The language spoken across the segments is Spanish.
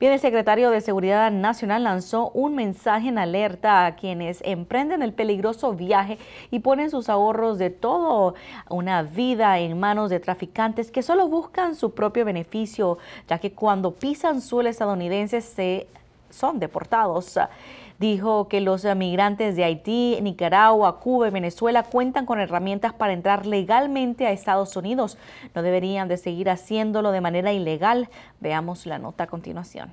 Bien, el secretario de Seguridad Nacional lanzó un mensaje en alerta a quienes emprenden el peligroso viaje y ponen sus ahorros de toda una vida en manos de traficantes que solo buscan su propio beneficio, ya que cuando pisan suelo estadounidense se son deportados. Dijo que los migrantes de Haití, Nicaragua, Cuba y Venezuela cuentan con herramientas para entrar legalmente a Estados Unidos. No deberían de seguir haciéndolo de manera ilegal. Veamos la nota a continuación.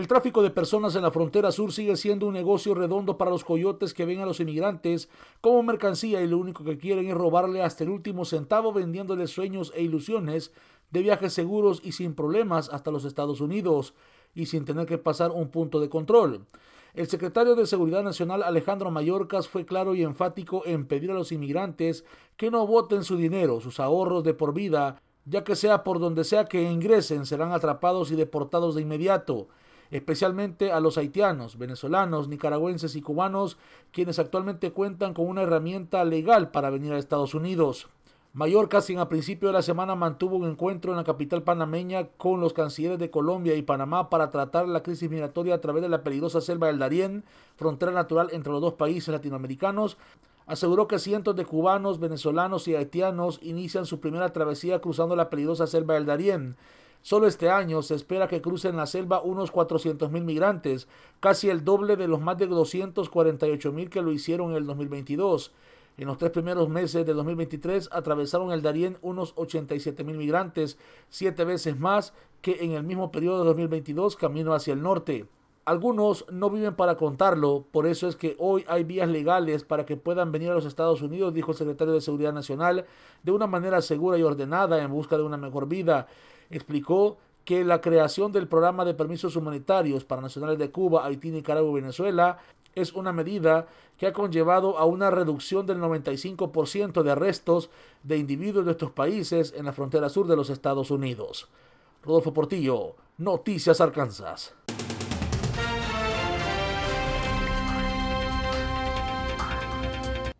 El tráfico de personas en la frontera sur sigue siendo un negocio redondo para los coyotes que ven a los inmigrantes como mercancía y lo único que quieren es robarle hasta el último centavo vendiéndoles sueños e ilusiones de viajes seguros y sin problemas hasta los Estados Unidos y sin tener que pasar un punto de control. El secretario de Seguridad Nacional Alejandro Mayorkas fue claro y enfático en pedir a los inmigrantes que no voten su dinero, sus ahorros de por vida, ya que sea por donde sea que ingresen serán atrapados y deportados de inmediato especialmente a los haitianos, venezolanos, nicaragüenses y cubanos, quienes actualmente cuentan con una herramienta legal para venir a Estados Unidos. Mallorca, sin a principio de la semana mantuvo un encuentro en la capital panameña con los cancilleres de Colombia y Panamá para tratar la crisis migratoria a través de la peligrosa selva del Darién, frontera natural entre los dos países latinoamericanos, aseguró que cientos de cubanos, venezolanos y haitianos inician su primera travesía cruzando la peligrosa selva del Darién. Solo este año se espera que crucen la selva unos 400.000 migrantes, casi el doble de los más de 248.000 que lo hicieron en el 2022. En los tres primeros meses de 2023 atravesaron el Darién unos 87.000 migrantes, siete veces más que en el mismo periodo de 2022 camino hacia el norte. Algunos no viven para contarlo, por eso es que hoy hay vías legales para que puedan venir a los Estados Unidos, dijo el secretario de Seguridad Nacional, de una manera segura y ordenada en busca de una mejor vida. Explicó que la creación del programa de permisos humanitarios para nacionales de Cuba, Haití, Nicaragua y Venezuela es una medida que ha conllevado a una reducción del 95% de arrestos de individuos de estos países en la frontera sur de los Estados Unidos. Rodolfo Portillo, Noticias Arkansas.